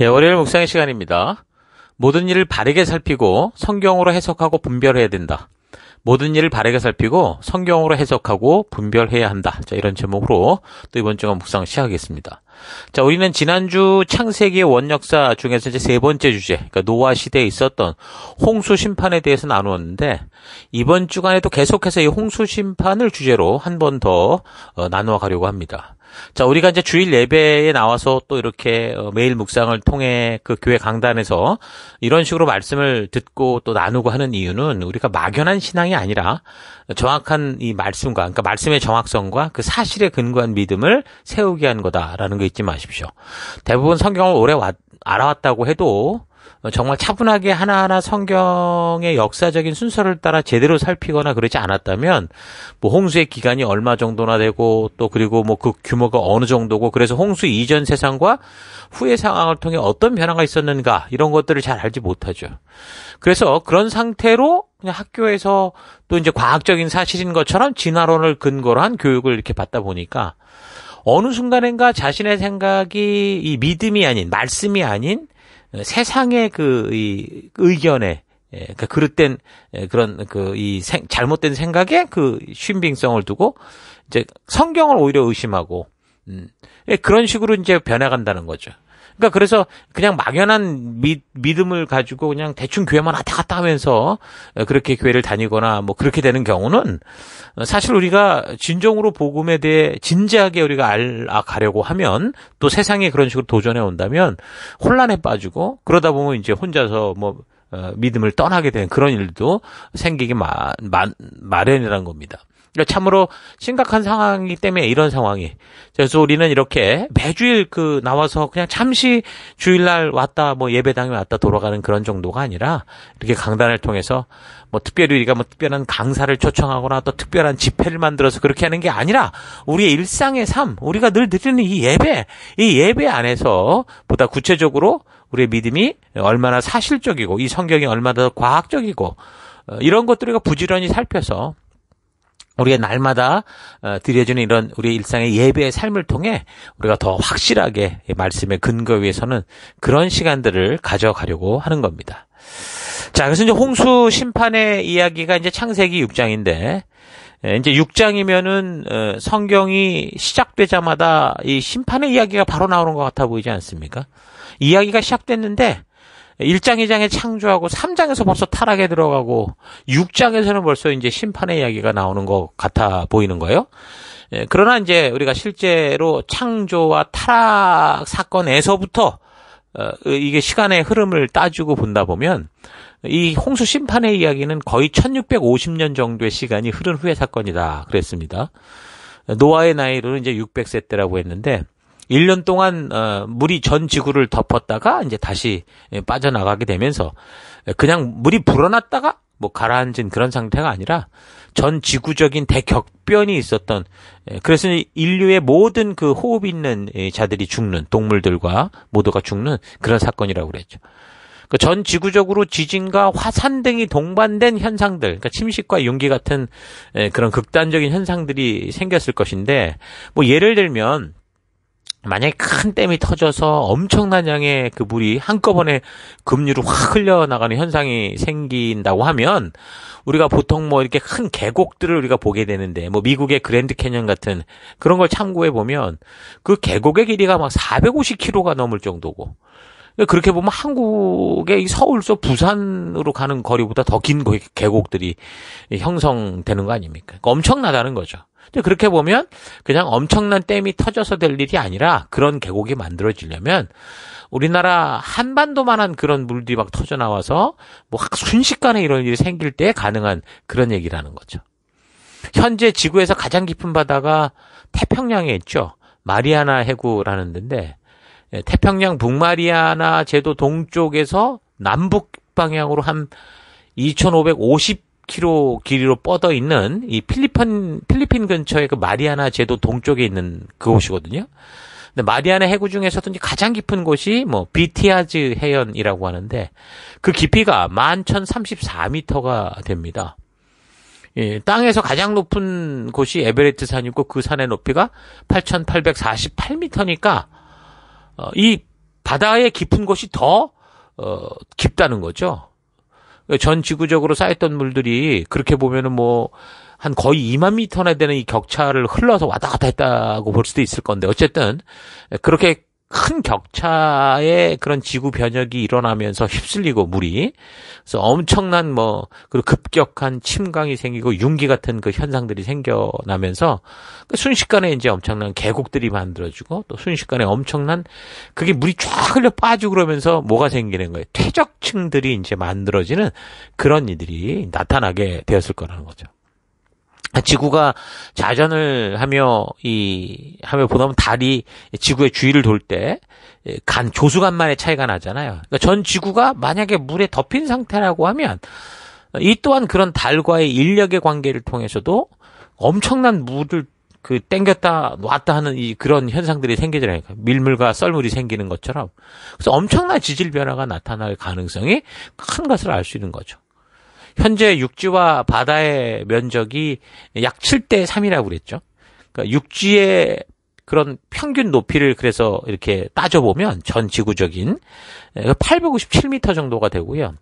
예, 월요일 묵상의 시간입니다. 모든 일을 바르게 살피고 성경으로 해석하고 분별해야 된다. 모든 일을 바르게 살피고 성경으로 해석하고 분별해야 한다. 자, 이런 제목으로 또 이번 주간 묵상 시작하겠습니다. 자, 우리는 지난주 창세기의 원역사 중에서 이제 세 번째 주제, 그러니까 노아 시대에 있었던 홍수 심판에 대해서 나누었는데 이번 주간에도 계속해서 이 홍수 심판을 주제로 한 번더 어, 나누어 가려고 합니다. 자, 우리가 이제 주일 예배에 나와서 또 이렇게 어, 매일 묵상을 통해 그 교회 강단에서 이런 식으로 말씀을 듣고 또 나누고 하는 이유는 우리가 막연한 신앙이 아니라 정확한 이 말씀과 그러니까 말씀의 정확성과 그 사실에 근거한 믿음을 세우게 한 거다라는 거 잊지 마십시오. 대부분 성경을 오래 와, 알아왔다고 해도 어, 정말 차분하게 하나하나 성경의 역사적인 순서를 따라 제대로 살피거나 그러지 않았다면 뭐 홍수의 기간이 얼마 정도나 되고 또 그리고 뭐 그 규모가 어느 정도고 그래서 홍수 이전 세상과 후의 상황을 통해 어떤 변화가 있었는가 이런 것들을 잘 알지 못하죠. 그래서 그런 상태로 그냥 학교에서 또 이제 과학적인 사실인 것처럼 진화론을 근거로 한 교육을 이렇게 받다 보니까 어느 순간인가 자신의 생각이 이 믿음이 아닌 말씀이 아닌 세상의 그이 의견에 예, 그러니까 예 그 그릇된 그런 그 이 잘못된 생각에 그 신빙성을 두고 이제 성경을 오히려 의심하고 음, 예, 그런 식으로 이제 변해간다는 거죠. 그러니까 그래서 그냥 막연한 믿, 믿음을 가지고 그냥 대충 교회만 왔다 갔다 하면서 어, 그렇게 교회를 다니거나 뭐 그렇게 되는 경우는 사실 우리가 진정으로 복음에 대해 진지하게 우리가 알아가려고 하면 또 세상에 그런 식으로 도전해 온다면 혼란에 빠지고 그러다 보면 이제 혼자서 뭐 어, 믿음을 떠나게 되는 그런 일도 생기기 마, 마, 마련이라는 겁니다. 그러니까 참으로 심각한 상황이기 때문에 이런 상황이. 그래서 우리는 이렇게 매주일 그 나와서 그냥 잠시 주일날 왔다 뭐 예배당에 왔다 돌아가는 그런 정도가 아니라 이렇게 강단을 통해서 뭐 특별히 우리가 뭐 특별한 강사를 초청하거나 또 특별한 집회를 만들어서 그렇게 하는 게 아니라 우리의 일상의 삶, 우리가 늘 드리는 이 예배, 이 예배 안에서 보다 구체적으로 우리의 믿음이 얼마나 사실적이고 이 성경이 얼마나 과학적이고 어, 이런 것들을 부지런히 살펴서 우리의 날마다 어, 드려주는 이런 우리의 일상의 예배의 삶을 통해 우리가 더 확실하게 말씀의 근거 위에서는 그런 시간들을 가져가려고 하는 겁니다. 자, 그래서 이제 홍수 심판의 이야기가 이제 창세기 6장인데 예, 이제 6장이면은 어, 성경이 시작되자마다 이 심판의 이야기가 바로 나오는 것 같아 보이지 않습니까? 이야기가 시작됐는데 1장, 2장에 창조하고 3장에서 벌써 타락에 들어가고 6장에서는 벌써 이제 심판의 이야기가 나오는 것 같아 보이는 거예요. 예, 그러나 이제 우리가 실제로 창조와 타락 사건에서부터 어, 이게 시간의 흐름을 따지고 본다 보면 이 홍수 심판의 이야기는 거의 1650년 정도의 시간이 흐른 후의 사건이다 그랬습니다. 노아의 나이로는 이제 600세 때라고 했는데 1년 동안 어, 물이 전 지구를 덮었다가 이제 다시 예, 빠져나가게 되면서 그냥 물이 불어났다가 뭐 가라앉은 그런 상태가 아니라 전 지구적인 대격변이 있었던 예, 그래서 인류의 모든 그 호흡 있는 예, 자들이 죽는 동물들과 모두가 죽는 그런 사건이라고 그랬죠. 그러니까 전 지구적으로 지진과 화산 등이 동반된 현상들, 그러니까 침식과 용기 같은 그런 극단적인 현상들이 생겼을 것인데, 뭐 예를 들면 만약에 큰 댐이 터져서 엄청난 양의 그 물이 한꺼번에 급류로 확 흘려나가는 현상이 생긴다고 하면 우리가 보통 뭐 이렇게 큰 계곡들을 우리가 보게 되는데 뭐 미국의 그랜드 캐년 같은 그런 걸 참고해 보면 그 계곡의 길이가 막 450km가 넘을 정도고 그러니까 그렇게 보면 한국의 서울서 부산으로 가는 거리보다 더 긴 계곡들이 형성되는 거 아닙니까? 그러니까 엄청나다는 거죠. 근데 그렇게 보면 그냥 엄청난 댐이 터져서 될 일이 아니라 그런 계곡이 만들어지려면 우리나라 한반도만한 그런 물들이 막 터져 나와서 뭐 순식간에 이런 일이 생길 때 가능한 그런 얘기라는 거죠. 현재 지구에서 가장 깊은 바다가 태평양에 있죠. 마리아나 해구라는 데인데 예, 태평양 북마리아나 제도 동쪽에서 남북 방향으로 한2,550 10km 길이로 뻗어 있는 이 필리핀 필리핀 근처의 그 마리아나 제도 동쪽에 있는 그곳이거든요. 근데 마리아나 해구 중에서도 이제 가장 깊은 곳이 뭐 비티아즈 해연이라고 하는데 그 깊이가 11,034m가 됩니다. 예, 땅에서 가장 높은 곳이 에베레트 산이고 그 산의 높이가 8,848m니까 어, 이 바다의 깊은 곳이 더 어, 깊다는 거죠. 전 지구적으로 쌓였던 물들이 그렇게 보면은 뭐 한 거의 2만 미터나 되는 이 격차를 흘러서 왔다 갔다 했다고 볼 수도 있을 건데 어쨌든 그렇게 큰 격차의 그런 지구 변혁이 일어나면서 휩쓸리고 물이 그래서 엄청난 뭐 그리고 급격한 침강이 생기고 융기 같은 그 현상들이 생겨나면서 그 순식간에 이제 엄청난 계곡들이 만들어지고 또 순식간에 엄청난 그게 물이 쫙 흘려 빠지고 그러면서 뭐가 생기는 거예요 퇴적층들이 이제 만들어지는 그런 이들이 나타나게 되었을 거라는 거죠. 지구가 자전을 하며 이 하며 보다면 달이 지구의 주위를 돌 때간 예, 조수간만의 차이가 나잖아요. 그러니까 전 지구가 만약에 물에 덮인 상태라고 하면 이 또한 그런 달과의 인력의 관계를 통해서도 엄청난 물을 그 땡겼다 놨다 하는 이 그런 현상들이 생기더라니까 밀물과 썰물이 생기는 것처럼 그래서 엄청난 지질 변화가 나타날 가능성이 큰 것을 알 수 있는 거죠. 현재 육지와 바다의 면적이 약 7대 3이라고 그랬죠. 그러니까 육지의 그런 평균 높이를 그래서 이렇게 따져보면 전 지구적인 857m 정도가 되고요.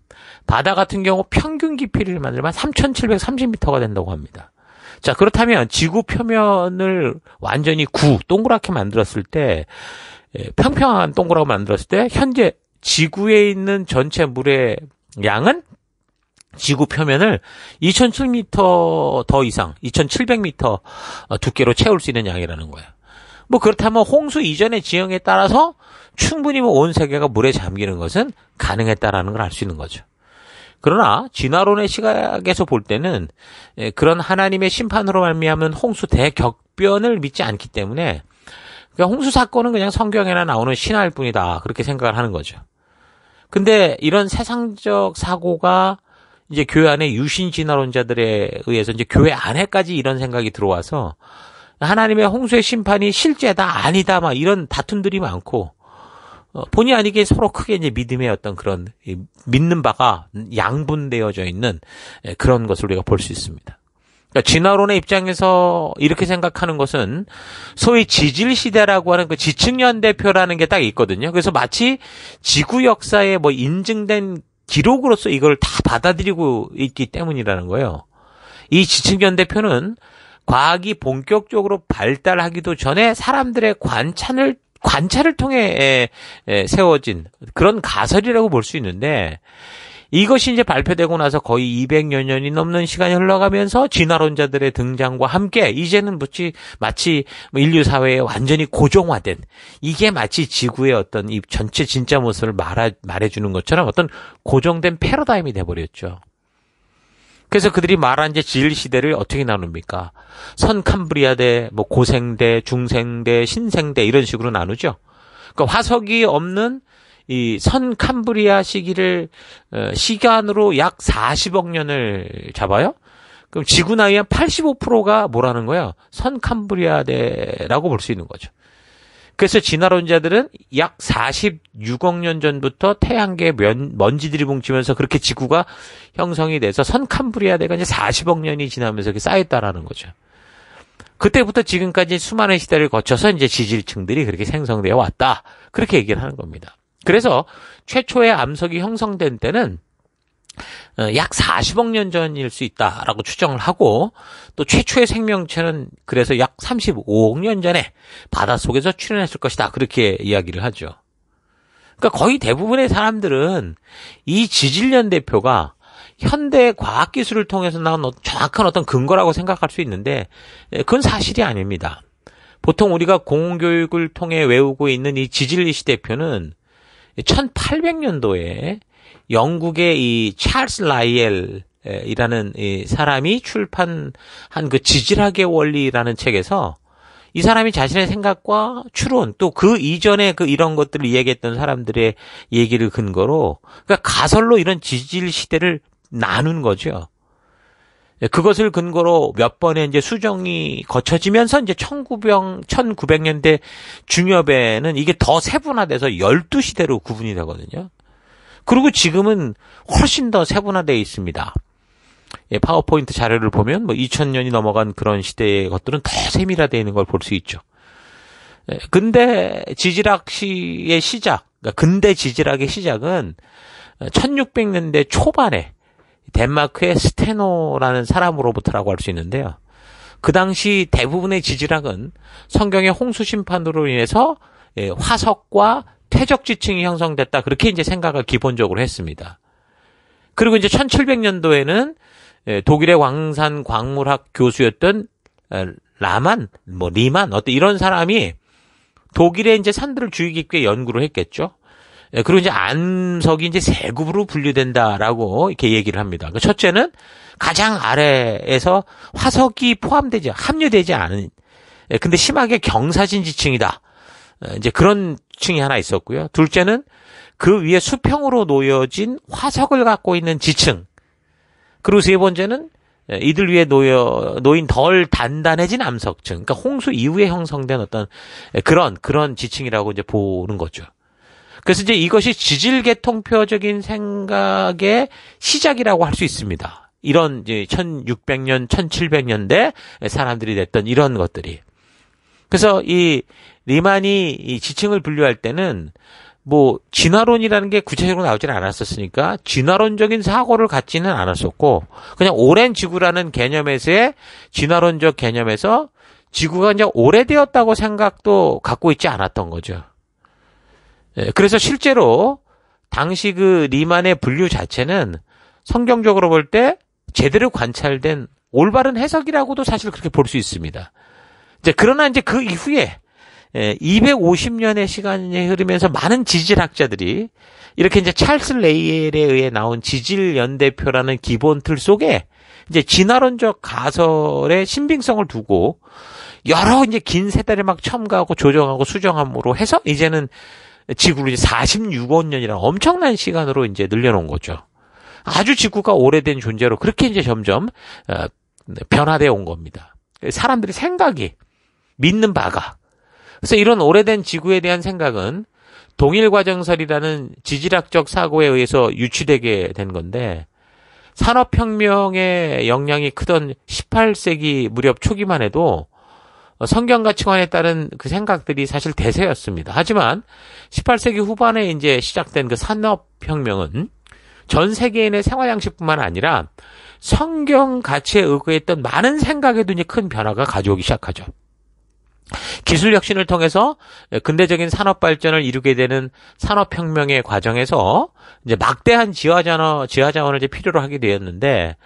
바다 같은 경우 평균 깊이를 만들면 3730m가 된다고 합니다. 자, 그렇다면 지구 표면을 완전히 구, 동그랗게 만들었을 때, 예, 평평한 동그랗게 만들었을 때, 현재 지구에 있는 전체 물의 양은 지구 표면을 2,007m 7더 이상, 2,700m 어, 두께로 채울 수 있는 양이라는 거예요. 뭐 그렇다면 홍수 이전의 지형에 따라서 충분히 뭐 온 세계가 물에 잠기는 것은 가능했다라는 걸 알 수 있는 거죠. 그러나 진화론의 시각에서 볼 때는 예, 그런 하나님의 심판으로 말미암은 홍수 대격변을 믿지 않기 때문에 그러니까 홍수 사건은 그냥 성경에나 나오는 신화일 뿐이다 그렇게 생각을 하는 거죠. 근데 이런 세상적 사고가 이제 교회 안에 유신 진화론자들에 의해서 이제 교회 안에까지 이런 생각이 들어와서 하나님의 홍수의 심판이 실제다 아니다 막 이런 다툼들이 많고 어, 본의 아니게 서로 크게 이제 믿음의 어떤 그런 믿는 바가 양분되어져 있는 예, 그런 것을 우리가 볼 수 있습니다. 그러니까 진화론의 입장에서 이렇게 생각하는 것은 소위 지질 시대라고 하는 그 지층 연대표라는 게 딱 있거든요. 그래서 마치 지구 역사에 뭐 인증된 기록으로서 이걸 다 받아들이고 있기 때문이라는 거예요. 이 지층견 대표는 과학이 본격적으로 발달하기도 전에 사람들의 관찰을 관찰을 통해 세워진 그런 가설이라고 볼 수 있는데 이것이 이제 발표되고 나서 거의 200여 년이 넘는 시간이 흘러가면서 진화론자들의 등장과 함께 이제는 마치 마치 뭐 인류 사회에 완전히 고정화된 이게 마치 지구의 어떤 이 전체 진짜 모습을 말하, 말해주는 것처럼 어떤 고정된 패러다임이 돼버렸죠. 그래서 그들이 말한 이제 지일 시대를 어떻게 나눕니까? 선캄브리아대, 뭐 고생대, 중생대, 신생대 이런 식으로 나누죠. 그러니까 화석이 없는 이선 캄브리아 시기를 어, 시간으로 약 40억 년을 잡아요. 그럼 지구 나이 한 85%가 뭐라는 거예요선 캄브리아 대라고 볼 수 있는 거죠. 그래서 진화론자들은 약 46억 년 전부터 태양계 먼지들이 뭉치면서 그렇게 지구가 형성이 돼서 선 캄브리아 대가 이제 40억 년이 지나면서 이렇게 쌓였다라는 거죠. 그때부터 지금까지 수많은 시대를 거쳐서 이제 지질층들이 그렇게 생성되어 왔다. 그렇게 얘기를 하는 겁니다. 그래서 최초의 암석이 형성된 때는 어, 약 40억 년 전일 수 있다라고 추정을 하고 또 최초의 생명체는 그래서 약 35억 년 전에 바닷속에서 출현했을 것이다. 그렇게 이야기를 하죠. 그러니까 거의 대부분의 사람들은 이 지질년 대표가 현대 과학 기술을 통해서 나온 정확한 어떤 근거라고 생각할 수 있는데 예, 그건 사실이 아닙니다. 보통 우리가 공교육을 통해 외우고 있는 이 지질리시 대표는 1800년도에 영국의 이 찰스 라이엘 이라는 이 사람이 출판한 그 지질학의 원리라는 책에서 이 사람이 자신의 생각과 추론 또 그 이전에 그 이런 것들을 이야기했던 사람들의 얘기를 근거로 그러니까 가설로 이런 지질 시대를 나눈 거죠. 예, 그것을 근거로 몇 번의 이제 수정이 거쳐지면서 이제 1900, 1900년대 중엽에는 이게 더 세분화돼서 12시대로 구분이 되거든요. 그리고 지금은 훨씬 더 세분화되어 있습니다. 예, 파워포인트 자료를 보면 뭐 2000년이 넘어간 그런 시대의 것들은 더 세밀화되어 있는 걸 볼 수 있죠. 예, 근데 지질학 시의 시작, 그러니까 근대 지질학의 시작은 1600년대 초반에 덴마크의 스테노라는 사람으로부터라고 할 수 있는데요. 그 당시 대부분의 지질학은 성경의 홍수 심판으로 인해서 예, 화석과 퇴적 지층이 형성됐다 그렇게 이제 생각을 기본적으로 했습니다. 그리고 이제 1700년도에는 예, 독일의 광산 광물학 교수였던 라만, 뭐 리만 어떤 이런 사람이 독일의 이제 산들을 주의 깊게 연구를 했겠죠. 예, 그리고 이제 안석이 이제 세굽으로 분류된다라고 이렇게 얘기를 합니다. 그러니까 첫째는 가장 아래에서 화석이 포함되지 합류되지 않은 예, 근데 심하게 경사진 지층이다. 예, 이제 그런 층이 하나 있었고요. 둘째는 그 위에 수평으로 놓여진 화석을 갖고 있는 지층. 그리고 세 번째는 이들 위에 놓여 놓인 덜 단단해진 암석층. 그러니까 홍수 이후에 형성된 어떤 그런 그런 지층이라고 이제 보는 거죠. 그래서 이제 이것이 지질계통표적인 생각의 시작이라고 할 수 있습니다. 이런 이제 1600년, 1700년대 사람들이 냈던 이런 것들이. 그래서 이 리만이 이 지층을 분류할 때는 뭐 진화론이라는 게 구체적으로 나오질 않았었으니까 진화론적인 사고를 갖지는 않았었고 그냥 오랜 지구라는 개념에서의 진화론적 개념에서 지구가 이제 오래되었다고 생각도 갖고 있지 않았던 거죠. 예, 그래서 실제로 당시 그 리만의 분류 자체는 성경적으로 볼 때 제대로 관찰된 올바른 해석이라고도 사실 그렇게 볼 수 있습니다. 이제 그러나 이제 그 이후에 250년의 예, 시간이 흐르면서 많은 지질학자들이 이렇게 이제 찰스 레이엘에 의해 나온 지질 연대표라는 기본 틀 속에 이제 진화론적 가설의 신빙성을 두고 여러 이제 긴세대를막 첨가하고 조정하고 수정함으로 해서 이제는 지구를 이제 46억 년이라는 엄청난 시간으로 이제 늘려놓은 거죠. 아주 지구가 오래된 존재로 그렇게 이제 점점 어, 변화되어 온 겁니다. 사람들이 생각이 믿는 바가 그래서 이런 오래된 지구에 대한 생각은 동일 과정설이라는 지질학적 사고에 의해서 유추되게 된 건데 산업혁명의 영향이 크던 18세기 무렵 초기만 해도 어, 성경 가치관에 따른 그 생각들이 사실 대세였습니다. 하지만 18세기 후반에 이제 시작된 그 산업혁명은 전 세계인의 생활 양식뿐만 아니라 성경 가치에 의거했던 많은 생각에도 이제 큰 변화가 가져오기 시작하죠. 기술 혁신을 통해서 근대적인 산업 발전을 이루게 되는 산업혁명의 과정에서 이제 막대한 지하자원, 지하자원을 이제 필요로 하게 되었는데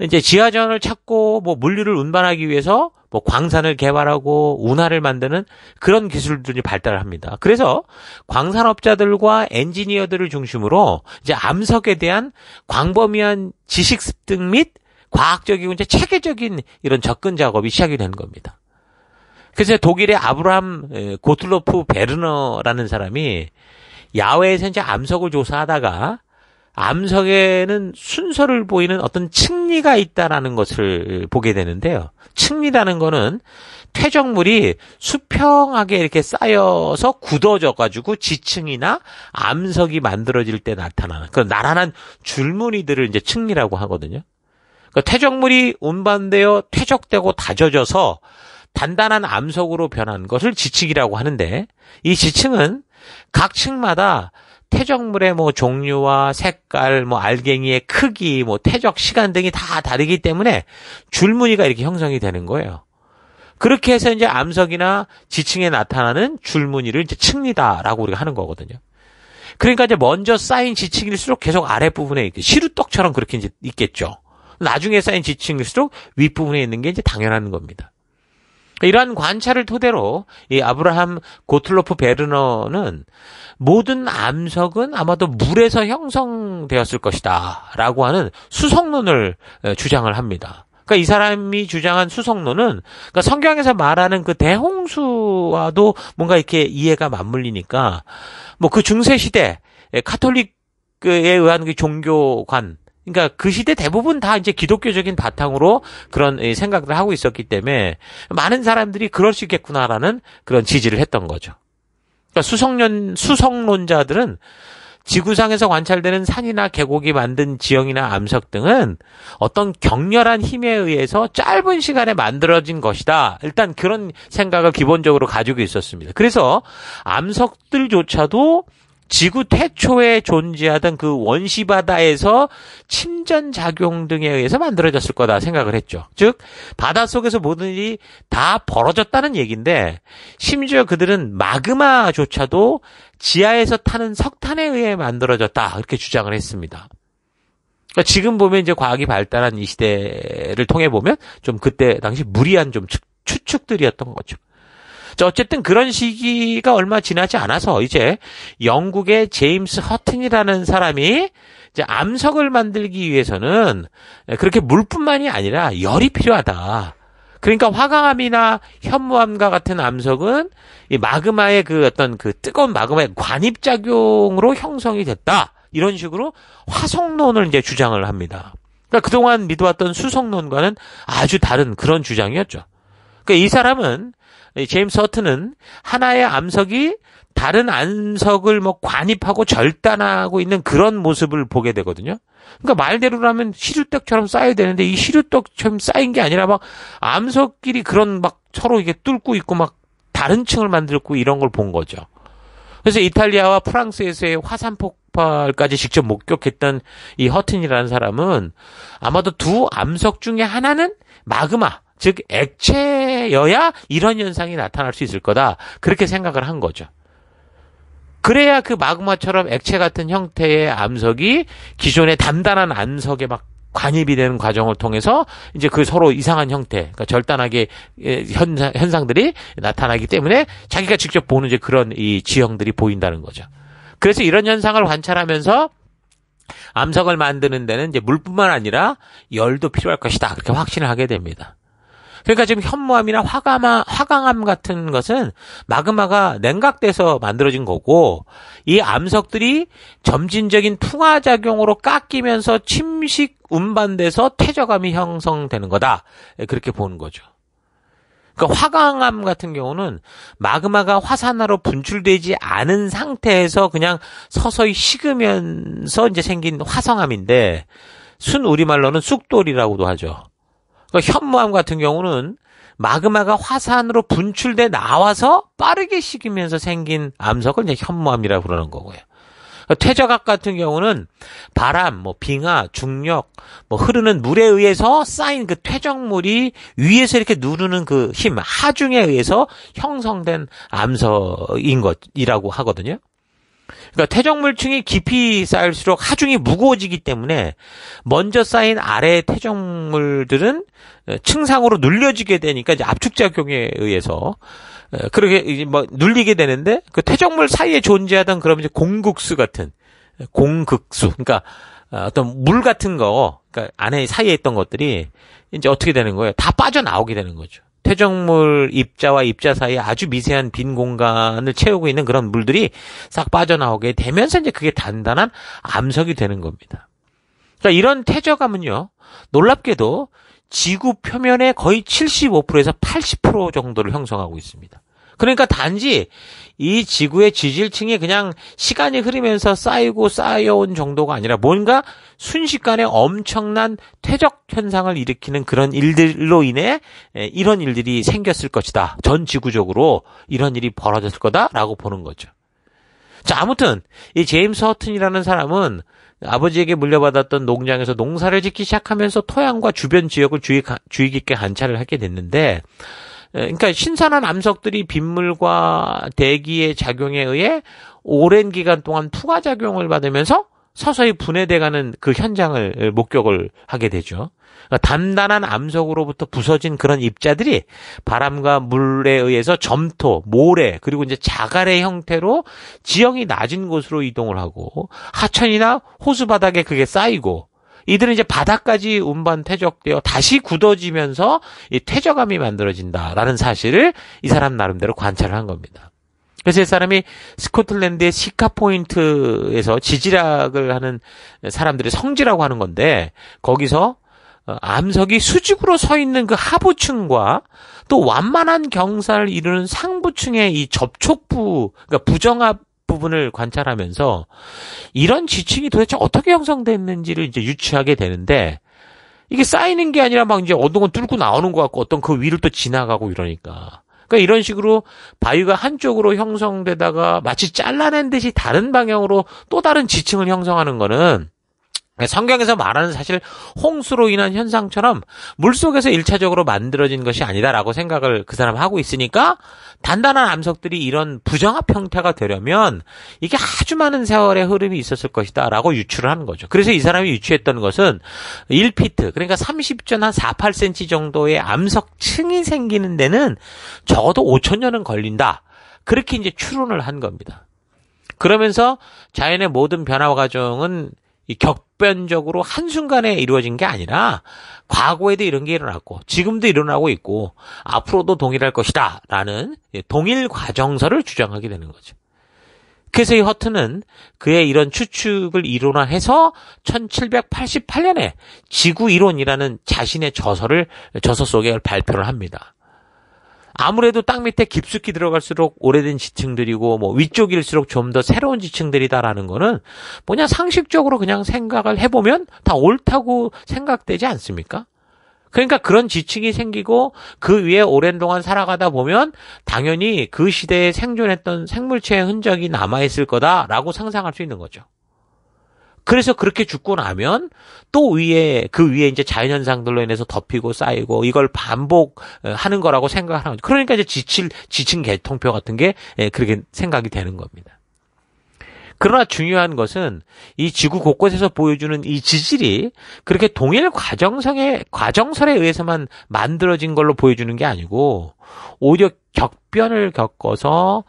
이제 지하자원을 찾고 뭐 물류를 운반하기 위해서 뭐 광산을 개발하고 운하를 만드는 그런 기술들이 발달을 합니다. 그래서 광산업자들과 엔지니어들을 중심으로 이제 암석에 대한 광범위한 지식 습득 및 과학적이고 이제 체계적인 이런 접근 작업이 시작이 되는 겁니다. 그래서 독일의 아브람 라 고틀로프 베르너라는 사람이 야외에서 이제 암석을 조사하다가 암석에는 순서를 보이는 어떤 측리가 있다라는 것을 보게 되는데요. 측리라는 거는 퇴적물이 수평하게 이렇게 쌓여서 굳어져 가지고 지층이나 암석이 만들어질 때 나타나는 그런 나란한 줄무늬들을 이제 측리라고 하거든요. 그러니까 퇴적물이 운반되어 퇴적되고 다져져서 단단한 암석으로 변한 것을 지층이라고 하는데 이 지층은 각 층마다 태적물의 뭐 종류와 색깔, 뭐 알갱이의 크기, 뭐 태적 시간 등이 다 다르기 때문에 줄무늬가 이렇게 형성이 되는 거예요. 그렇게 해서 이제 암석이나 지층에 나타나는 줄무늬를 이제 층리다라고 우리가 하는 거거든요. 그러니까 이제 먼저 쌓인 지층일수록 계속 아랫부분에 시루떡처럼 그렇게 이제 있겠죠. 나중에 쌓인 지층일수록 윗부분에 있는 게 이제 당연한 겁니다. 그러니까 이러한 관찰을 토대로 이 아브라함 고틀로프 베르너는 모든 암석은 아마도 물에서 형성되었을 것이다라고 하는 수성론을 주장을 합니다. 그러니까 이 사람이 주장한 수성론은 그러니까 성경에서 말하는 그 대홍수와도 뭔가 이렇게 이해가 맞물리니까 뭐 그 중세 시대 카톨릭에 의한 그 종교관 그러니까 그 시대 대부분 다 이제 기독교적인 바탕으로 그런 생각을 하고 있었기 때문에 많은 사람들이 그럴 수 있겠구나라는 그런 지지를 했던 거죠. 그러니까 수성론 수성론자들은 지구상에서 관찰되는 산이나 계곡이 만든 지형이나 암석 등은 어떤 격렬한 힘에 의해서 짧은 시간에 만들어진 것이다. 일단 그런 생각을 기본적으로 가지고 있었습니다. 그래서 암석들조차도 지구 태초에 존재하던 그 원시 바다에서 침전 작용 등에 의해서 만들어졌을 거다 생각을 했죠. 즉 바다 속에서 모든 일이 다 벌어졌다는 얘기인데 심지어 그들은 마그마조차도 지하에서 타는 석탄에 의해 만들어졌다 이렇게 주장을 했습니다. 그러니까 지금 보면 이제 과학이 발달한 이 시대를 통해 보면 좀 그때 당시 무리한 좀 추측들이었던 거죠. 어쨌든 그런 시기가 얼마 지나지 않아서 이제 영국의 제임스 허튼이라는 사람이 이제 암석을 만들기 위해서는 그렇게 물뿐만이 아니라 열이 필요하다. 그러니까 화강암이나 현무암과 같은 암석은 이 마그마의 그 어떤 그 뜨거운 마그마의 관입작용으로 형성이 됐다. 이런 식으로 화석론을 이제 주장을 합니다. 그러니까 그동안 믿어왔던 수석론과는 아주 다른 그런 주장이었죠. 그러니까 이 사람은 제임스 허트는 하나의 암석이 다른 암석을 뭐 관입하고 절단하고 있는 그런 모습을 보게 되거든요. 그러니까 말대로라면 시루떡처럼 쌓여야 되는데 이 시루떡처럼 쌓인 게 아니라 막 암석끼리 그런 막 서로 이게 뚫고 있고 막 다른 층을 만들고 이런 걸 본 거죠. 그래서 이탈리아와 프랑스에서의 화산 폭발까지 직접 목격했던 이 허튼이라는 사람은 아마도 두 암석 중에 하나는 마그마, 즉 액체여야 이런 현상이 나타날 수 있을 거다. 그렇게 생각을 한 거죠. 그래야 그 마그마처럼 액체 같은 형태의 암석이 기존의 단단한 암석에 막 관입이 되는 과정을 통해서 이제 그 서로 이상한 형태, 그러니까 절단하게 예, 현상, 현상들이 나타나기 때문에 자기가 직접 보는 이제 그런 이 지형들이 보인다는 거죠. 그래서 이런 현상을 관찰하면서 암석을 만드는 데는 이제 물뿐만 아니라 열도 필요할 것이다. 그렇게 확신을 하게 됩니다. 그러니까 지금 현무암이나 화가마, 화강암 같은 것은 마그마가 냉각돼서 만들어진 거고 이 암석들이 점진적인 풍화 작용으로 깎이면서 침식 운반돼서 퇴적암이 형성되는 거다. 예, 그렇게 보는 거죠. 그러니까 화강암 같은 경우는 마그마가 화산화로 분출되지 않은 상태에서 그냥 서서히 식으면서 이제 생긴 화성암인데 순 우리말로는 쑥돌이라고도 하죠. 그러니까 현무암 같은 경우는 마그마가 화산으로 분출돼 나와서 빠르게 식으면서 생긴 암석을 이제 현무암이라고 그러는 거고요. 퇴적압 같은 경우는 바람, 뭐 빙하, 중력, 뭐 흐르는 물에 의해서 쌓인 그 퇴적물이 위에서 이렇게 누르는 그 힘, 하중에 의해서 형성된 암석인 것이라고 하거든요. 그러니까 퇴적물층이 깊이 쌓일수록 하중이 무거워지기 때문에 먼저 쌓인 아래 퇴적물들은 층상으로 눌려지게 되니까 이제 압축작용에 의해서 그렇게 이제 뭐 눌리게 되는데 그 퇴적물 사이에 존재하던 그런 이제 공극수 같은 공극수 그러니까 어, 어떤 물 같은 거 그러니까 안에 사이에 있던 것들이 이제 어떻게 되는 거예요? 다 빠져나오게 되는 거죠. 퇴적물 입자와 입자 사이에 아주 미세한 빈 공간을 채우고 있는 그런 물들이 싹 빠져나오게 되면서 이제 그게 단단한 암석이 되는 겁니다. 그러니까 이런 퇴적암은요, 놀랍게도 지구 표면의 거의 75%에서 80% 정도를 형성하고 있습니다. 그러니까 단지 이 지구의 지질층이 그냥 시간이 흐르면서 쌓이고 쌓여온 정도가 아니라 뭔가 순식간에 엄청난 퇴적 현상을 일으키는 그런 일들로 인해 예, 이런 일들이 생겼을 것이다. 전 지구적으로 이런 일이 벌어졌을 거다라고 보는 거죠. 자, 아무튼 이 제임스 허튼이라는 사람은 아버지에게 물려받았던 농장에서 농사를 짓기 시작하면서 토양과 주변 지역을 주의, 주의 깊게 관찰을 하게 됐는데 예, 그러니까 신선한 암석들이 빗물과 대기의 작용에 의해 오랜 기간 동안 풍화 작용을 받으면서 서서히 분해돼가는 그 현장을 예, 목격을 하게 되죠. 그러니까 단단한 암석으로부터 부서진 그런 입자들이 바람과 물에 의해서 점토, 모래, 그리고 이제 자갈의 형태로 지형이 낮은 곳으로 이동을 하고 하천이나 호수 바닥에 그게 쌓이고 이들은 이제 바닥까지 운반 퇴적되어 다시 굳어지면서 이 퇴적암이 만들어진다라는 사실을 이 사람 나름대로 관찰을 한 겁니다. 그래서 이 사람이 스코틀랜드의 시카 포인트에서 지질학을 하는 사람들의 성지라고 하는 건데 거기서 어, 암석이 수직으로 서 있는 그 하부층과 또 완만한 경사를 이루는 상부층의 이 접촉부, 그러니까 부정합 부분을 관찰하면서 이런 지층이 도대체 어떻게 형성됐는지를 이제 유추하게 되는데 이게 쌓이는 게 아니라 막 이제 어떤 건 뚫고 나오는 것 같고 어떤 그 위를 또 지나가고 이러니까. 그러니까 이런 식으로 바위가 한쪽으로 형성되다가 마치 잘라낸 듯이 다른 방향으로 또 다른 지층을 형성하는 거는 성경에서 말하는 사실 홍수로 인한 현상처럼 물속에서 일차적으로 만들어진 것이 아니다라고 생각을 그 사람 하고 있으니까 단단한 암석들이 이런 부정합 형태가 되려면 이게 아주 많은 세월의 흐름이 있었을 것이다라고 유추를 하는 거죠. 그래서 이 사람이 유추했던 것은 1피트 그러니까 30전 한 4, 8cm 정도의 암석층이 생기는 데는 적어도 5천년은 걸린다. 그렇게 이제 추론을 한 겁니다. 그러면서 자연의 모든 변화 과정은 이 격변적으로 한순간에 이루어진 게 아니라 과거에도 이런 게 일어났고 지금도 일어나고 있고 앞으로도 동일할 것이다 라는 동일 과정설을 주장하게 되는 거죠. 그래서 이 허튼은 그의 이런 추측을 이론화해서 1788년에 지구 이론이라는 자신의 저서를 저서 속에 발표를 합니다. 아무래도 땅 밑에 깊숙이 들어갈수록 오래된 지층들이고 뭐 위쪽일수록 좀 더 새로운 지층들이다라는 거는 뭐냐 상식적으로 그냥 생각을 해보면 다 옳다고 생각되지 않습니까? 그러니까 그런 지층이 생기고 그 위에 오랜 동안 살아가다 보면 당연히 그 시대에 생존했던 생물체의 흔적이 남아있을 거다라고 상상할 수 있는 거죠. 그래서 그렇게 죽고 나면 또 위에 그 위에 이제 자연현상들로 인해서 덮이고 쌓이고 이걸 반복하는 거라고 생각을 하는 거죠. 그러니까 이제 지칠 지친 개통표 같은 게 예, 그렇게 생각이 되는 겁니다. 그러나 중요한 것은 이 지구 곳곳에서 보여주는 이 지질이 그렇게 동일 과정성의 과정설에 의해서만 만들어진 걸로 보여주는 게 아니고 오히려 격변을 겪어서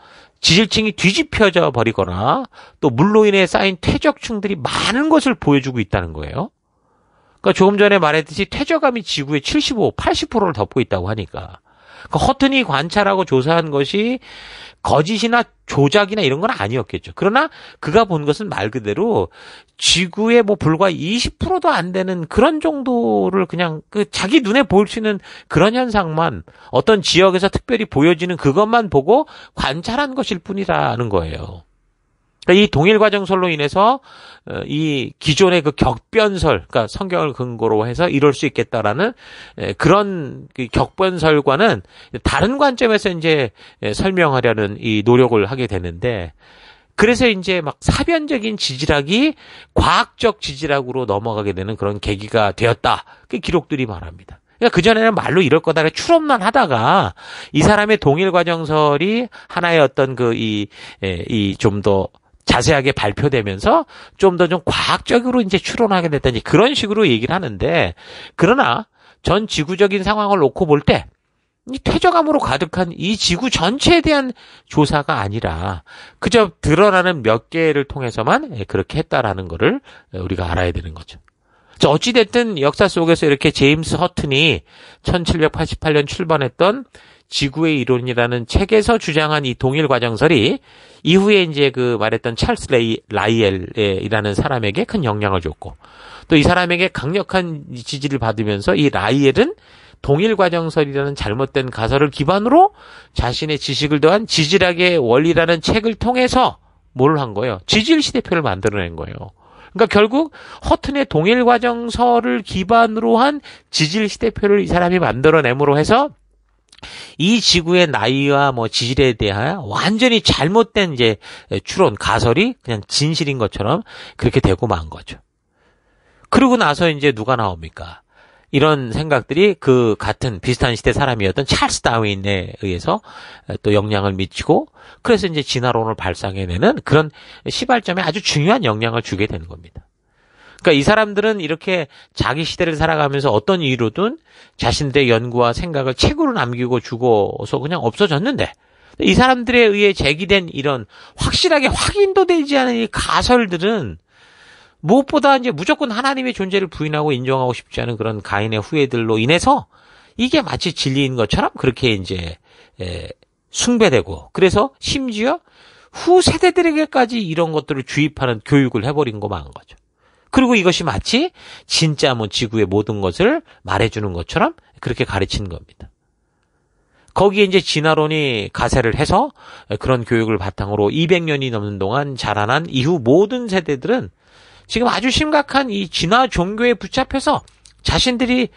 지질층이 뒤집혀져 버리거나 또 물로 인해 쌓인 퇴적층들이 많은 것을 보여주고 있다는 거예요. 그러니까 조금 전에 말했듯이 퇴적암이 지구의 75, 80%를 덮고 있다고 하니까 그 허튼이 관찰하고 조사한 것이 거짓이나 조작이나 이런 건 아니었겠죠. 그러나 그가 본 것은 말 그대로 지구의 뭐 불과 20%도 안 되는 그런 정도를 그냥 그 자기 눈에 보일 수 있는 그런 현상만 어떤 지역에서 특별히 보여지는 그것만 보고 관찰한 것일 뿐이라는 거예요. 그러니까 이 동일 과정설로 인해서 어, 이 기존의 그 격변설, 그러니까 성경을 근거로 해서 이럴 수 있겠다라는 그런 그 격변설과는 다른 관점에서 이제 설명하려는 이 노력을 하게 되는데 그래서 이제 막 사변적인 지질학이 과학적 지질학으로 넘어가게 되는 그런 계기가 되었다. 그 기록들이 말합니다. 그러니까 그 그전에는 말로 이럴 거다를 추론만 하다가 이 사람의 동일 과정설이 하나의 어떤 그이 이 좀더 자세하게 발표되면서 좀 더좀 좀 과학적으로 이제 추론하게 됐다 니 그런 식으로 얘기를 하는데 그러나 전 지구적인 상황을 놓고 볼 때 이 퇴적암으로 가득한 이 지구 전체에 대한 조사가 아니라 그저 드러나는 몇 개를 통해서만 예, 그렇게 했다라는 거를 우리가 알아야 되는 거죠. 어찌됐든 역사 속에서 이렇게 제임스 허튼이 1788년 출발했던 지구의 이론이라는 책에서 주장한 이 동일 과정설이 이후에 이제 그 말했던 찰스 레이, 라이엘이라는 사람에게 큰 영향을 줬고 또 이 사람에게 강력한 지지를 받으면서 이 라이엘은 동일 과정설이라는 잘못된 가설을 기반으로 자신의 지식을 더한 지질학의 원리라는 책을 통해서 뭘 한 거예요? 지질 시대표를 만들어낸 거예요. 그러니까 결국 허튼의 동일 과정설을 기반으로 한 지질 시대표를 이 사람이 만들어내므로 해서 이 지구의 나이와 뭐 지질에 대한 완전히 잘못된 이제 추론 가설이 그냥 진실인 것처럼 그렇게 되고 만 거죠. 그러고 나서 이제 누가 나옵니까? 이런 생각들이 그 같은 비슷한 시대 사람이었던 찰스 다윈에 의해서 또 영향을 미치고 그래서 이제 진화론을 발상해내는 그런 시발점에 아주 중요한 영향을 주게 되는 겁니다. 그러니까 이 사람들은 이렇게 자기 시대를 살아가면서 어떤 이유로든 자신들의 연구와 생각을 책으로 남기고 죽어서 그냥 없어졌는데 이 사람들에 의해 제기된 이런 확실하게 확인도 되지 않은 이 가설들은 무엇보다 이제 무조건 하나님의 존재를 부인하고 인정하고 싶지 않은 그런 가인의 후예들로 인해서 이게 마치 진리인 것처럼 그렇게 이제 숭배되고 그래서 심지어 후 세대들에게까지 이런 것들을 주입하는 교육을 해버린 것만한 거죠. 그리고 이것이 마치 진짜 뭐 지구의 모든 것을 말해주는 것처럼 그렇게 가르치는 겁니다. 거기에 이제 진화론이 가세를 해서 그런 교육을 바탕으로 200년이 넘는 동안 자라난 이후 모든 세대들은 지금 아주 심각한 이 진화 종교에 붙잡혀서 자신들이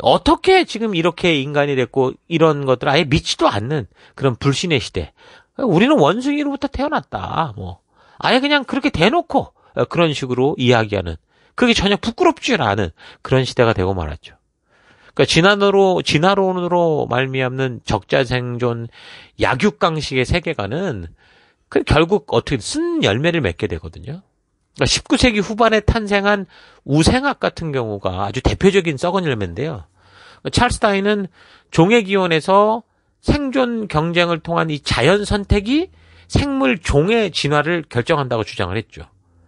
어떻게 지금 이렇게 인간이 됐고 이런 것들 아예 믿지도 않는 그런 불신의 시대. 우리는 원숭이로부터 태어났다. 뭐 아예 그냥 그렇게 대놓고 어, 그런 식으로 이야기하는 그게 전혀 부끄럽지 않은 그런 시대가 되고 말았죠. 그러니까 진화론으로 진화론으로 말미암는 적자생존 약육강식의 세계관은 그 결국 어떻게 쓴 열매를 맺게 되거든요. 그러니까 19세기 후반에 탄생한 우생학 같은 경우가 아주 대표적인 썩은 열매인데요. 그러니까 찰스 다인은 종의 기원에서 생존 경쟁을 통한 이 자연 선택이 생물 종의 진화를 결정한다고 주장을 했죠.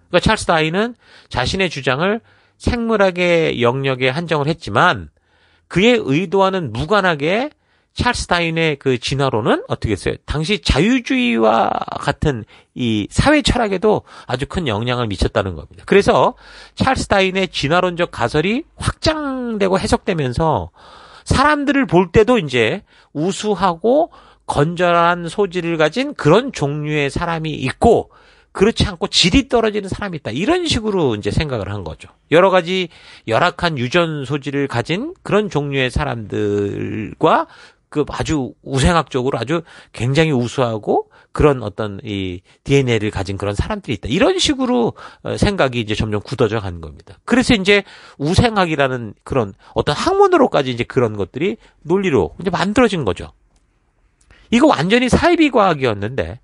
그러니까 찰스 다윈은 자신의 주장을 생물학의 영역에 한정을 했지만 그의 의도와는 무관하게 찰스 다윈의그 진화론은 어떻게 했어요? 당시 자유주의와 같은 이 사회 철학에도 아주 큰 영향을 미쳤다는 겁니다. 그래서 찰스 다윈의 진화론적 가설이 확장되고 해석되면서 사람들을 볼 때도 이제 우수하고 건전한 소질을 가진 그런 종류의 사람이 있고 그렇지 않고 질이 떨어지는 사람이 있다. 이런 식으로 이제 생각을 한 거죠. 여러 가지 열악한 유전 소질을 가진 그런 종류의 사람들과 그 아주 우생학적으로 아주 굉장히 우수하고 그런 어떤 이 DNA를 가진 그런 사람들이 있다. 이런 식으로 어, 생각이 이제 점점 굳어져 가는 겁니다. 그래서 이제 우생학이라는 그런 어떤 학문으로까지 이제 그런 것들이 논리로 이제 만들어진 거죠. 이거 완전히 사이비 과학이었는데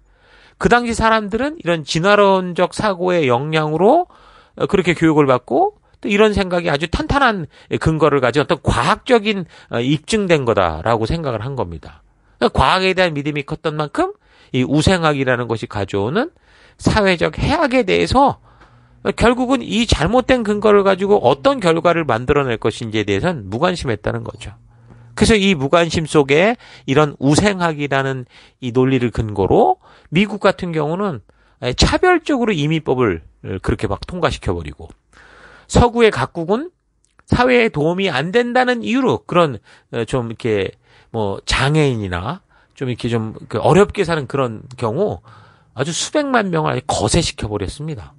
그 당시 사람들은 이런 진화론적 사고의 영향으로 어, 그렇게 교육을 받고 또 이런 생각이 아주 탄탄한 근거를 가지고 어떤 과학적인 어, 입증된 거다라고 생각을 한 겁니다. 그러니까 과학에 대한 믿음이 컸던 만큼 이 우생학이라는 것이 가져오는 사회적 해악에 대해서 결국은 이 잘못된 근거를 가지고 어떤 결과를 만들어낼 것인지에 대해서는 무관심했다는 거죠. 그래서 이 무관심 속에 이런 우생학이라는 이 논리를 근거로 미국 같은 경우는 차별적으로 이민법을 그렇게 막 통과시켜버리고 서구의 각국은 사회에 도움이 안 된다는 이유로 그런 좀 이렇게 뭐 장애인이나 좀 이렇게 좀 그 어렵게 사는 그런 경우 아주 수백만 명을 아예 거세시켜 버렸습니다.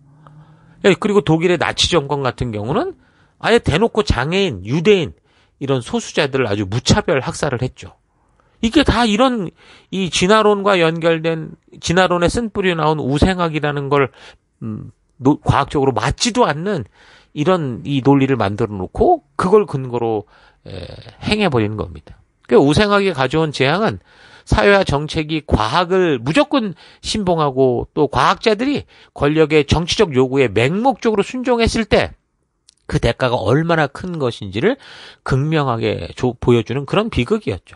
예, 그리고 독일의 나치 정권 같은 경우는 아예 대놓고 장애인, 유대인 이런 소수자들을 아주 무차별 학살을 했죠. 이게 다 이런 이 진화론과 연결된 진화론의 쓴뿌리 나온 우생학이라는 걸 음, 노, 과학적으로 맞지도 않는 이런 이 논리를 만들어 놓고 그걸 근거로 에, 행해 버리는 겁니다. 그 우생학이 가져온 재앙은 사회와 정책이 과학을 무조건 신봉하고 또 과학자들이 권력의 정치적 요구에 맹목적으로 순종했을 때그 대가가 얼마나 큰 것인지를 극명하게 조, 보여주는 그런 비극이었죠.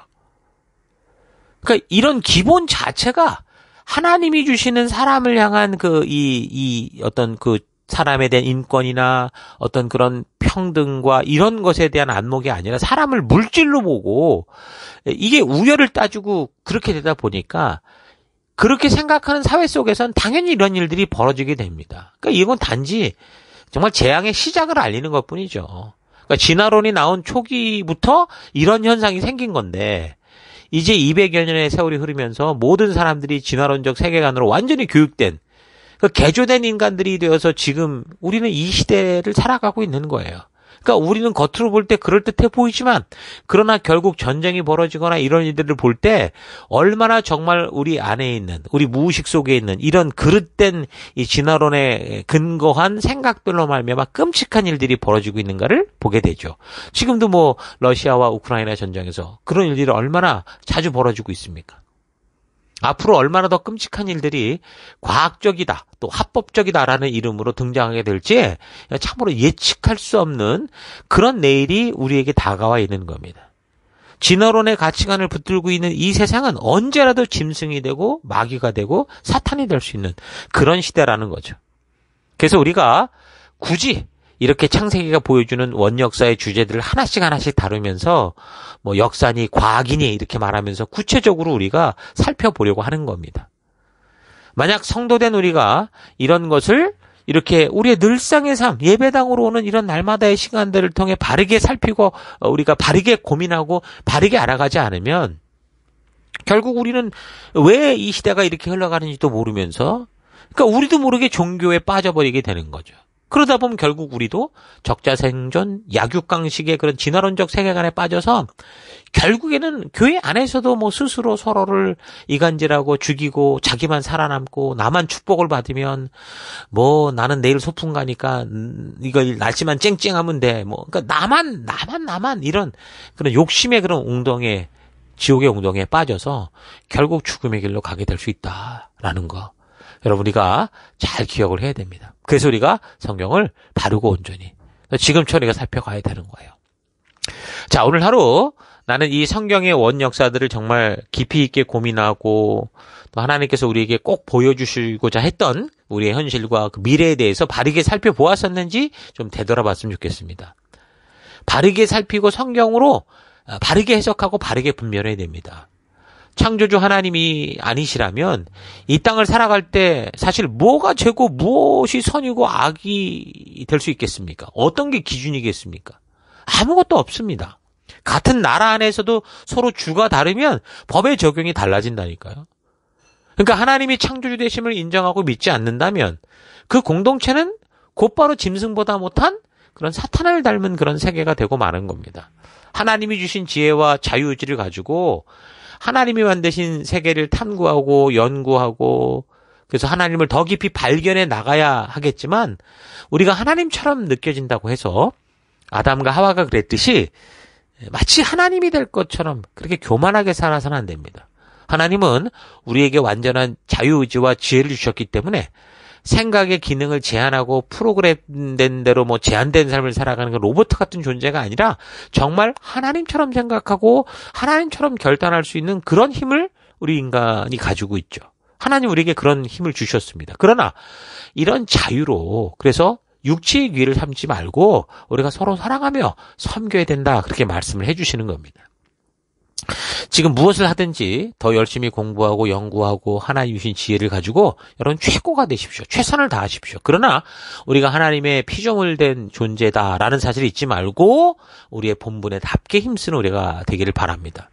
그러니까 이런 기본 자체가 하나님이 주시는 사람을 향한 그, 이, 이 어떤 그 사람에 대한 인권이나 어떤 그런 평등과 이런 것에 대한 안목이 아니라 사람을 물질로 보고 이게 우열을 따지고 그렇게 되다 보니까 그렇게 생각하는 사회 속에선 당연히 이런 일들이 벌어지게 됩니다. 그러니까 이건 단지 정말 재앙의 시작을 알리는 것 뿐이죠. 그러니까 진화론이 나온 초기부터 이런 현상이 생긴 건데, 이제 200여 년의 세월이 흐르면서 모든 사람들이 진화론적 세계관으로 완전히 교육된, 그 개조된 인간들이 되어서 지금 우리는 이 시대를 살아가고 있는 거예요. 그러니까 우리는 겉으로 볼 때 그럴듯해 보이지만 그러나 결국 전쟁이 벌어지거나 이런 일들을 볼 때 얼마나 정말 우리 안에 있는 우리 무의식 속에 있는 이런 그릇된 이 진화론에 근거한 생각들로 말미암아 끔찍한 일들이 벌어지고 있는가를 보게 되죠. 지금도 뭐 러시아와 우크라이나 전쟁에서 그런 일들이 얼마나 자주 벌어지고 있습니까? 앞으로 얼마나 더 끔찍한 일들이 과학적이다, 또 합법적이다라는 이름으로 등장하게 될지 참으로 예측할 수 없는 그런 내일이 우리에게 다가와 있는 겁니다. 진화론의 가치관을 붙들고 있는 이 세상은 언제라도 짐승이 되고 마귀가 되고 사탄이 될 수 있는 그런 시대라는 거죠. 그래서 우리가 굳이 이렇게 창세기가 보여주는 원역사의 주제들을 하나씩 하나씩 다루면서 뭐 역사니 과학이니 이렇게 말하면서 구체적으로 우리가 살펴보려고 하는 겁니다. 만약 성도된 우리가 이런 것을 이렇게 우리의 늘상의 삶, 예배당으로 오는 이런 날마다의 시간들을 통해 바르게 살피고 어, 우리가 바르게 고민하고 바르게 알아가지 않으면 결국 우리는 왜 이 시대가 이렇게 흘러가는지도 모르면서 그러니까 우리도 모르게 종교에 빠져버리게 되는 거죠. 그러다 보면 결국 우리도 적자생존, 약육강식의 그런 진화론적 세계관에 빠져서 결국에는 교회 안에서도 뭐 스스로 서로를 이간질하고 죽이고 자기만 살아남고 나만 축복을 받으면 뭐 나는 내일 소풍 가니까 음, 이거 날씨만 쨍쨍하면 돼. 뭐 그러니까 나만 나만 나만 이런 그런 욕심의 그런 웅덩에 지옥의 웅덩에 빠져서 결국 죽음의 길로 가게 될 수 있다라는 거. 여러분 우리가 잘 기억을 해야 됩니다. 그 소리가 성경을 바르고 온전히. 지금처럼 우리가 살펴가야 되는 거예요. 자, 오늘 하루 나는 이 성경의 원 역사들을 정말 깊이 있게 고민하고 또 하나님께서 우리에게 꼭 보여주시고자 했던 우리의 현실과 그 미래에 대해서 바르게 살펴보았었는지 좀 되돌아봤으면 좋겠습니다. 바르게 살피고 성경으로 아, 바르게 해석하고 바르게 분별해야 됩니다. 창조주 하나님이 아니시라면 이 땅을 살아갈 때 사실 뭐가 죄고 무엇이 선이고 악이 될 수 있겠습니까? 어떤 게 기준이겠습니까? 아무것도 없습니다. 같은 나라 안에서도 서로 주가 다르면 법의 적용이 달라진다니까요. 그러니까 하나님이 창조주 되심을 인정하고 믿지 않는다면 그 공동체는 곧바로 짐승보다 못한 그런 사탄을 닮은 그런 세계가 되고 마는 겁니다. 하나님이 주신 지혜와 자유의지를 가지고 하나님이 만드신 세계를 탐구하고 연구하고 그래서 하나님을 더 깊이 발견해 나가야 하겠지만 우리가 하나님처럼 느껴진다고 해서 아담과 하와가 그랬듯이 마치 하나님이 될 것처럼 그렇게 교만하게 살아서는 안 됩니다. 하나님은 우리에게 완전한 자유의지와 지혜를 주셨기 때문에 생각의 기능을 제한하고 프로그램된 대로 뭐 제한된 삶을 살아가는 그 로봇 같은 존재가 아니라 정말 하나님처럼 생각하고 하나님처럼 결단할 수 있는 그런 힘을 우리 인간이 가지고 있죠. 하나님 우리에게 그런 힘을 주셨습니다. 그러나 이런 자유로 그래서 육체의 귀를 삼지 말고 우리가 서로 사랑하며 섬겨야 된다. 그렇게 말씀을 해주시는 겁니다. 지금 무엇을 하든지 더 열심히 공부하고 연구하고 하나님 주신 지혜를 가지고 여러분 최고가 되십시오. 최선을 다하십시오. 그러나 우리가 하나님의 피조물 된 존재다라는 사실을 잊지 말고 우리의 본분에 답게 힘쓰는 우리가 되기를 바랍니다.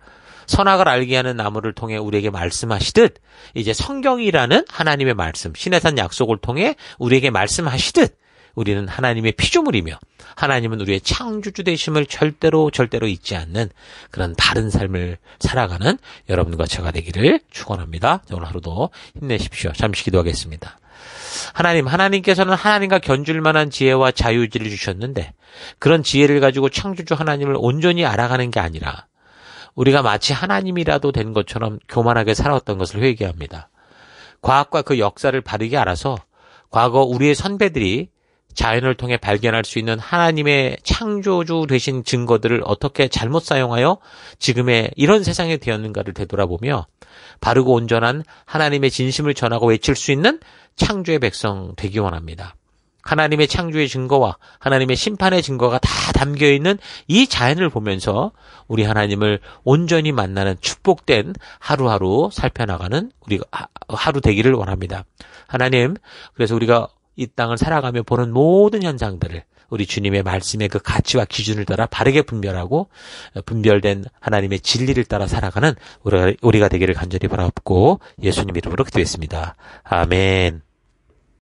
선악을 알게 하는 나무를 통해 우리에게 말씀하시듯 이제 성경이라는 하나님의 말씀, 신의 산 약속을 통해 우리에게 말씀하시듯 우리는 하나님의 피조물이며 하나님은 우리의 창조주 되심을 절대로 절대로 잊지 않는 그런 다른 삶을 살아가는 여러분과 제가 되기를 축원합니다. 오늘 하루도 힘내십시오. 잠시 기도하겠습니다. 하나님, 하나님께서는 하나님과 견줄 만한 지혜와 자유지를 주셨는데 그런 지혜를 가지고 창조주 하나님을 온전히 알아가는 게 아니라 우리가 마치 하나님이라도 된 것처럼 교만하게 살아왔던 것을 회개합니다. 과학과 그 역사를 바르게 알아서 과거 우리의 선배들이 자연을 통해 발견할 수 있는 하나님의 창조주 되신 증거들을 어떻게 잘못 사용하여 지금의 이런 세상에 되었는가를 되돌아보며 바르고 온전한 하나님의 진심을 전하고 외칠 수 있는 창조의 백성 되기 원합니다. 하나님의 창조의 증거와 하나님의 심판의 증거가 다 담겨 있는 이 자연을 보면서 우리 하나님을 온전히 만나는 축복된 하루하루 살펴나가는 우리 하루 되기를 원합니다. 하나님, 그래서 우리가 이 땅을 살아가며 보는 모든 현장들을 우리 주님의 말씀의 그 가치와 기준을 따라 바르게 분별하고 분별된 하나님의 진리를 따라 살아가는 우리가, 우리가 되기를 간절히 바라옵고 예수님 이름으로 기도했습니다. 아멘.